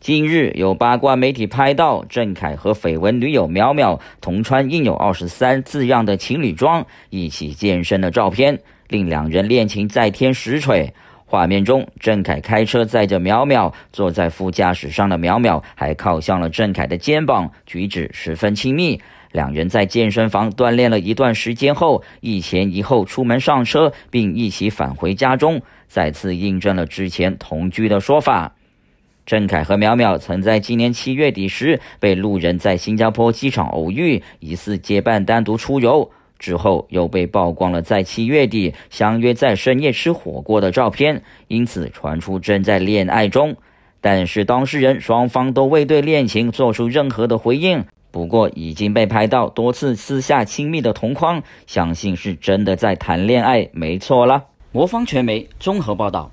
近日有八卦媒体拍到郑恺和绯闻女友苗苗同穿印有“二十三”字样的情侣装一起健身的照片，令两人恋情再添实锤。画面中，郑恺开车载着苗苗，坐在副驾驶上的苗苗还靠向了郑凯的肩膀，举止十分亲密。两人在健身房锻炼了一段时间后，一前一后出门上车，并一起返回家中，再次印证了之前同居的说法。郑凯和苗苗曾在今年七月底时被路人在新加坡机场偶遇，疑似结伴单独出游。之后又被曝光了在七月底相约在深夜吃火锅的照片，因此传出正在恋爱中。但是当事人双方都未对恋情做出任何的回应。不过已经被拍到多次私下亲密的同框，相信是真的在谈恋爱，没错了。魔方传媒综合报道。